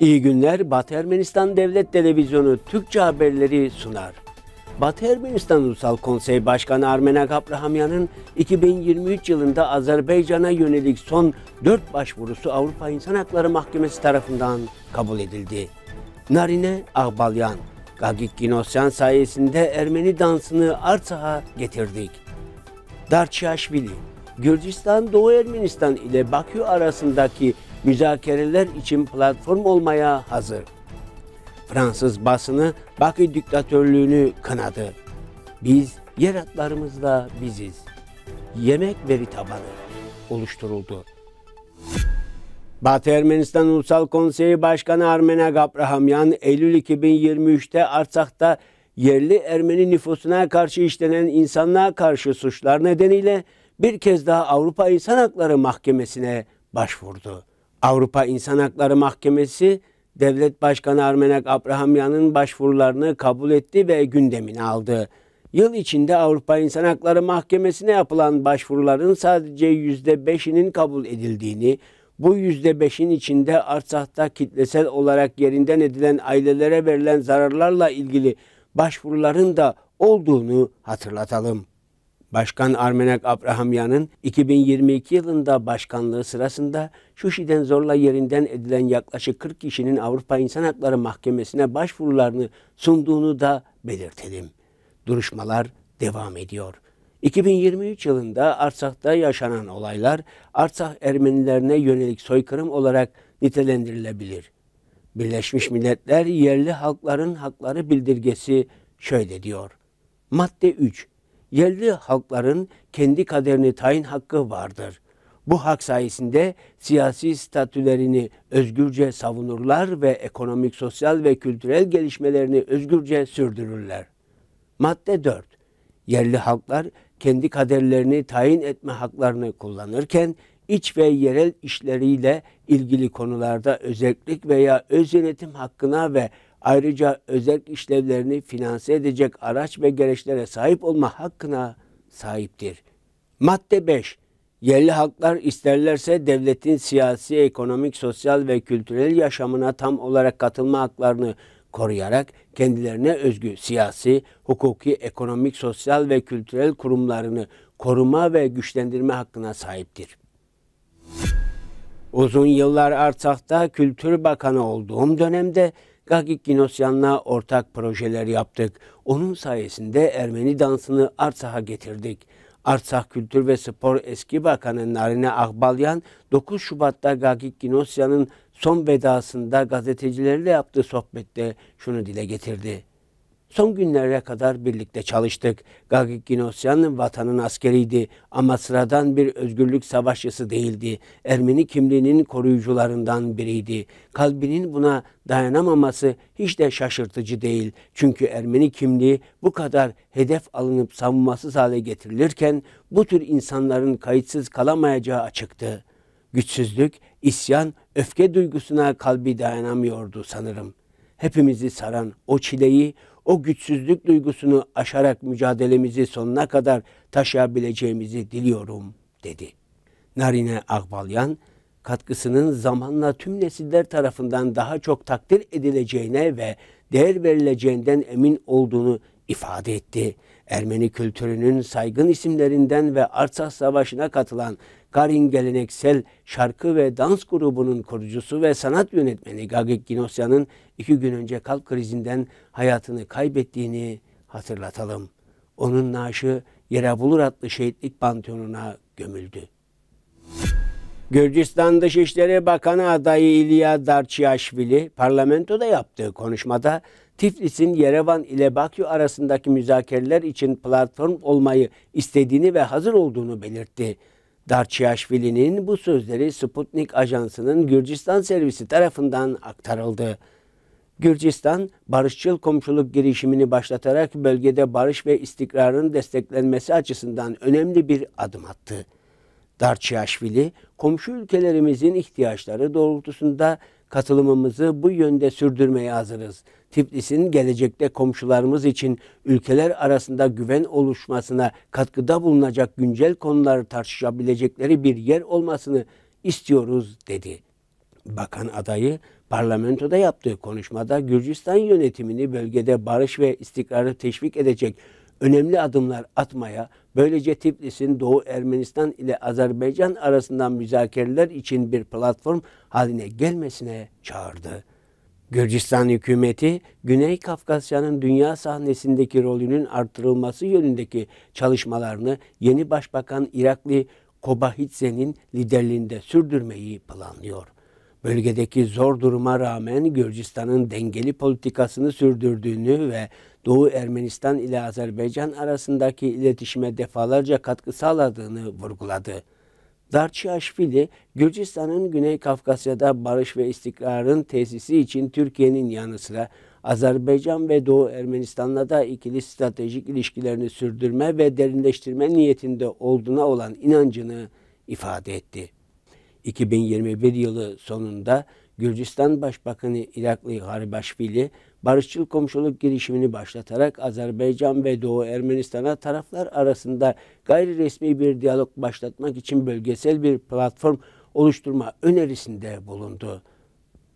İyi günler. Batı Ermenistan Devlet Televizyonu Türkçe haberleri sunar. Batı Ermenistan Ulusal Konsey Başkanı Armenak Abrahamyan'ın 2023 yılında Azerbaycan'a yönelik son 4 başvurusu Avrupa İnsan Hakları Mahkemesi tarafından kabul edildi. Narine Ağbalyan, Gagik Ginosyan sayesinde Ermeni dansını Artsaha getirdik. Darçiaşvili, Gürcistan Doğu Ermenistan ile Bakü arasındaki müzakereler için platform olmaya hazır. Fransız basını Bakü diktatörlüğünü kınadı. Biz yer atlarımızla biziz. Yemek veri tabanı oluşturuldu. Batı Ermenistan Ulusal Konseyi Başkanı Armena Gabrahamyan, Eylül 2023'te Arçakta yerli Ermeni nüfusuna karşı işlenen insanlığa karşı suçlar nedeniyle bir kez daha Avrupa İnsan Hakları Mahkemesi'ne başvurdu. Avrupa İnsan Hakları Mahkemesi Devlet Başkanı Armenak Abrahamyan'ın başvurularını kabul etti ve gündemine aldı. Yıl içinde Avrupa İnsan Hakları Mahkemesi'ne yapılan başvuruların sadece %5'inin kabul edildiğini, bu %5'in içinde Artsah'ta kitlesel olarak yerinden edilen ailelere verilen zararlarla ilgili başvuruların da olduğunu hatırlatalım. Başkan Armenek Abrahamyan'ın 2022 yılında başkanlığı sırasında Şuşi'den zorla yerinden edilen yaklaşık 40 kişinin Avrupa İnsan Hakları Mahkemesi'ne başvurularını sunduğunu da belirtelim. Duruşmalar devam ediyor. 2023 yılında Arsak'ta yaşanan olaylar Arsak Ermenilerine yönelik soykırım olarak nitelendirilebilir. Birleşmiş Milletler Yerli Halkların Hakları Bildirgesi şöyle diyor. Madde 3 yerli halkların kendi kaderini tayin hakkı vardır. Bu hak sayesinde siyasi statülerini özgürce savunurlar ve ekonomik, sosyal ve kültürel gelişmelerini özgürce sürdürürler. Madde 4. Yerli halklar kendi kaderlerini tayin etme haklarını kullanırken iç ve yerel işleriyle ilgili konularda özellik veya öz yönetim hakkına ve Ayrıca özel işlevlerini finanse edecek araç ve gereçlere sahip olma hakkına sahiptir. Madde 5. Yerli halklar isterlerse devletin siyasi, ekonomik, sosyal ve kültürel yaşamına tam olarak katılma haklarını koruyarak kendilerine özgü siyasi, hukuki, ekonomik, sosyal ve kültürel kurumlarını koruma ve güçlendirme hakkına sahiptir. Uzun yıllar Artsak'ta Kültür Bakanı olduğum dönemde Gagik Ginosyan'la ortak projeler yaptık. Onun sayesinde Ermeni dansını Arsah'a getirdik. Artsakh Kültür ve Spor eski bakanı Narine Akbalyan 9 Şubat'ta Gagik Ginosyan'ın son vedasında gazetecilerle yaptığı sohbette şunu dile getirdi. Son günlere kadar birlikte çalıştık. Gagik Ginosyan'ın vatanın askeriydi ama sıradan bir özgürlük savaşçısı değildi. Ermeni kimliğinin koruyucularından biriydi. Kalbinin buna dayanamaması hiç de şaşırtıcı değil. Çünkü Ermeni kimliği bu kadar hedef alınıp savunmasız hale getirilirken bu tür insanların kayıtsız kalamayacağı açıktı. Güçsüzlük, isyan, öfke duygusuna kalbi dayanamıyordu sanırım hepimizi saran o çileyi, o güçsüzlük duygusunu aşarak mücadelemizi sonuna kadar taşıyabileceğimizi diliyorum dedi. Narine Akbalyan katkısının zamanla tüm nesiller tarafından daha çok takdir edileceğine ve değer verileceğinden emin olduğunu ifade etti. Ermeni kültürünün saygın isimlerinden ve Artsakh Savaşı'na katılan Garin Geleneksel Şarkı ve Dans Grubu'nun kurucusu ve sanat yönetmeni Gagik Ginosyan'ın iki gün önce kalp krizinden hayatını kaybettiğini hatırlatalım. Onun naaşı Yerebulur adlı şehitlik panteonuna gömüldü. Gürcistan Dışişleri Bakanı adayı İlya Darçiyaşvili parlamentoda yaptığı konuşmada Tiflis'in Yerevan ile Bakü arasındaki müzakereler için platform olmayı istediğini ve hazır olduğunu belirtti. Darçiyaşvili'nin bu sözleri Sputnik Ajansı'nın Gürcistan servisi tarafından aktarıldı. Gürcistan, barışçıl komşuluk girişimini başlatarak bölgede barış ve istikrarın desteklenmesi açısından önemli bir adım attı. Darçiyaşvili, komşu ülkelerimizin ihtiyaçları doğrultusunda katılımımızı bu yönde sürdürmeye hazırız.'' Tiflis'in gelecekte komşularımız için ülkeler arasında güven oluşmasına katkıda bulunacak güncel konuları tartışabilecekleri bir yer olmasını istiyoruz dedi. Bakan adayı parlamentoda yaptığı konuşmada Gürcistan yönetimini bölgede barış ve istikrarı teşvik edecek önemli adımlar atmaya, böylece Tiflis'in Doğu Ermenistan ile Azerbaycan arasından müzakereler için bir platform haline gelmesine çağırdı. Gürcistan hükümeti Güney Kafkasya'nın dünya sahnesindeki rolünün artırılması yönündeki çalışmalarını yeni başbakan Irakli Kobahitze'nin liderliğinde sürdürmeyi planlıyor. Bölgedeki zor duruma rağmen Gürcistan'ın dengeli politikasını sürdürdüğünü ve Doğu Ermenistan ile Azerbaycan arasındaki iletişime defalarca katkı sağladığını vurguladı. Darçiaşvili, Gürcistan'ın Güney Kafkasya'da barış ve istikrarın tesisi için Türkiye'nin yanı sıra Azerbaycan ve Doğu Ermenistan'la da ikili stratejik ilişkilerini sürdürme ve derinleştirme niyetinde olduğuna olan inancını ifade etti. 2021 yılı sonunda Gürcistan Başbakanı Iraklı Garibaşvili barışçıl komşuluk girişimini başlatarak Azerbaycan ve Doğu Ermenistan'a taraflar arasında gayri resmi bir diyalog başlatmak için bölgesel bir platform oluşturma önerisinde bulundu.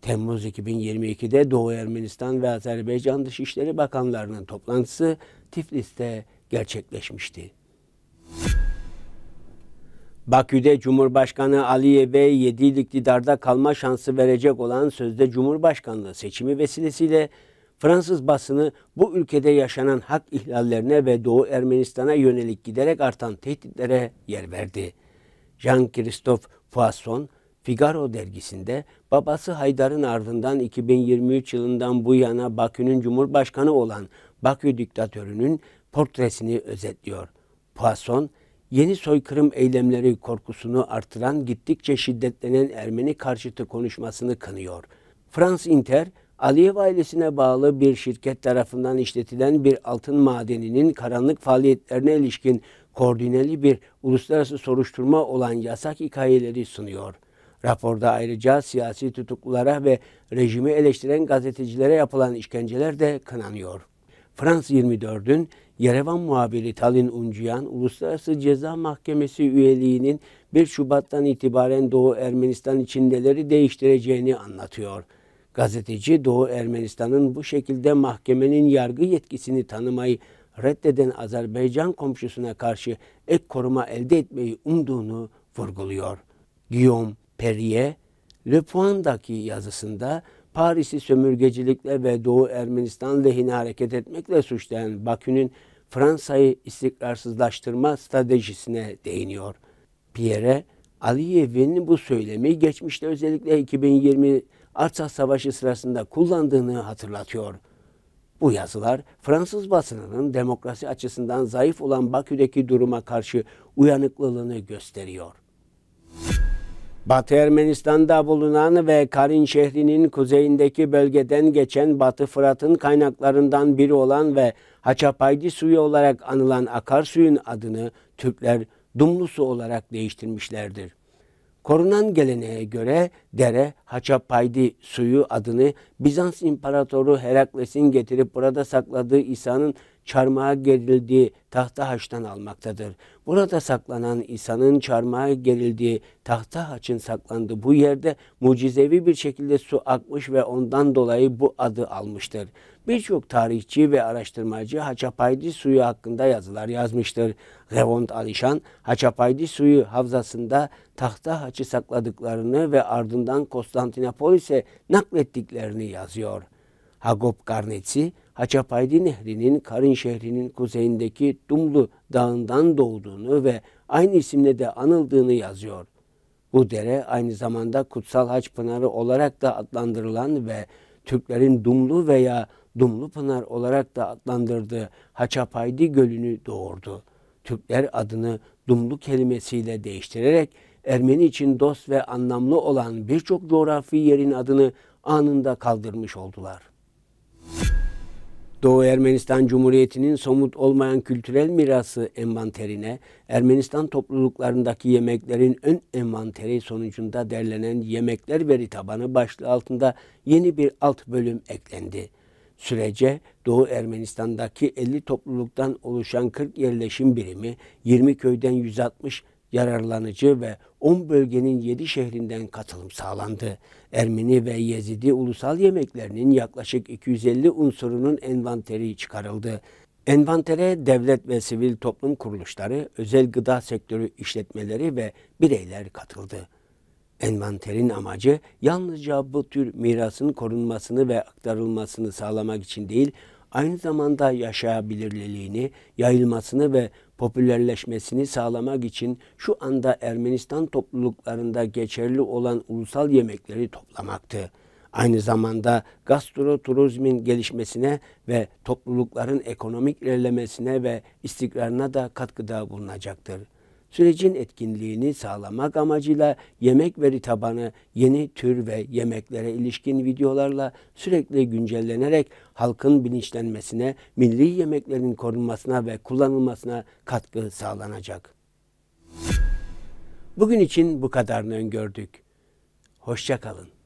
Temmuz 2022'de Doğu Ermenistan ve Azerbaycan Dışişleri Bakanlarının toplantısı Tiflis'te gerçekleşmişti. Bakü'de Cumhurbaşkanı Aliyev'e 7 yıl iktidarda kalma şansı verecek olan sözde Cumhurbaşkanlığı seçimi vesilesiyle Fransız basını bu ülkede yaşanan hak ihlallerine ve Doğu Ermenistan'a yönelik giderek artan tehditlere yer verdi. Jean-Christophe Poisson, Figaro dergisinde babası Haydar'ın ardından 2023 yılından bu yana Bakü'nün Cumhurbaşkanı olan Bakü diktatörünün portresini özetliyor. Poisson, yeni soykırım eylemleri korkusunu artıran gittikçe şiddetlenen Ermeni karşıtı konuşmasını kınıyor. Frans Inter, Aliyev ailesine bağlı bir şirket tarafından işletilen bir altın madeninin karanlık faaliyetlerine ilişkin koordineli bir uluslararası soruşturma olan yasak hikayeleri sunuyor. Raporda ayrıca siyasi tutuklulara ve rejimi eleştiren gazetecilere yapılan işkenceler de kınanıyor. Frans 24'ün Yerevan muhabiri Talin Uncuyan, Uluslararası Ceza Mahkemesi üyeliğinin 1 Şubat'tan itibaren Doğu Ermenistan içindeleri değiştireceğini anlatıyor. Gazeteci Doğu Ermenistan'ın bu şekilde mahkemenin yargı yetkisini tanımayı reddeden Azerbaycan komşusuna karşı ek koruma elde etmeyi umduğunu vurguluyor. Guillaume Perrier, Le Point'daki yazısında Paris'i sömürgecilikle ve Doğu Ermenistan lehine hareket etmekle suçlayan Bakü'nün Fransa'yı istikrarsızlaştırma stratejisine değiniyor. Pierre, Aliyev'in bu söylemi geçmişte özellikle 2020 Artsakh Savaşı sırasında kullandığını hatırlatıyor. Bu yazılar Fransız basınının demokrasi açısından zayıf olan Bakü'deki duruma karşı uyanıklılığını gösteriyor. Batı Ermenistan'da bulunan ve Karin şehrinin kuzeyindeki bölgeden geçen Batı Fırat'ın kaynaklarından biri olan ve Haçapaydi suyu olarak anılan akarsuyun adını Türkler Dumlu su olarak değiştirmişlerdir. Korunan geleneğe göre dere Haçapaydi suyu adını Bizans İmparatoru Herakles'in getirip burada sakladığı İsa'nın çarmıha gerildiği tahta haçtan almaktadır. Burada saklanan İsa'nın çarmıha gerildiği tahta haçın saklandığı bu yerde mucizevi bir şekilde su akmış ve ondan dolayı bu adı almıştır. Birçok tarihçi ve araştırmacı Haçapaydi suyu hakkında yazılar yazmıştır. Revont Alişan, Haçapaydi suyu havzasında tahta haçı sakladıklarını ve ardından Konstantinopolis'e naklettiklerini yazıyor. Hagop Garnetsi, Haçapaydi Nehri'nin Karın şehrinin kuzeyindeki Dumlu Dağı'ndan doğduğunu ve aynı isimle de anıldığını yazıyor. Bu dere aynı zamanda Kutsal Haç Pınarı olarak da adlandırılan ve Türklerin Dumlu veya Dumlu Pınar olarak da adlandırdığı Haçapaydi Gölü'nü doğurdu. Türkler adını Dumlu kelimesiyle değiştirerek Ermeni için dost ve anlamlı olan birçok coğrafi yerin adını anında kaldırmış oldular. Doğu Ermenistan Cumhuriyeti'nin somut olmayan kültürel mirası envanterine, Ermenistan topluluklarındaki yemeklerin ön envanteri sonucunda derlenen yemekler veri tabanı başlığı altında yeni bir alt bölüm eklendi. Sürece Doğu Ermenistan'daki 50 topluluktan oluşan 40 yerleşim birimi, 20 köyden 160 yararlanıcı ve 10 bölgenin 7 şehrinden katılım sağlandı. Ermeni ve Yezidi ulusal yemeklerinin yaklaşık 250 unsurunun envanteri çıkarıldı. Envantere devlet ve sivil toplum kuruluşları, özel gıda sektörü işletmeleri ve bireyler katıldı. Envanterin amacı yalnızca bu tür mirasın korunmasını ve aktarılmasını sağlamak için değil, aynı zamanda yaşayabilirliğini, yayılmasını ve popülerleşmesini sağlamak için şu anda Ermenistan topluluklarında geçerli olan ulusal yemekleri toplamaktı. Aynı zamanda gastroturizmin gelişmesine ve toplulukların ekonomik ilerlemesine ve istikrarına da katkıda bulunacaktır. Sürecin etkinliğini sağlamak amacıyla yemek veri tabanı yeni tür ve yemeklere ilişkin videolarla sürekli güncellenerek halkın bilinçlenmesine, milli yemeklerin korunmasına ve kullanılmasına katkı sağlanacak. Bugün için bu kadarını öngördük. Hoşçakalın.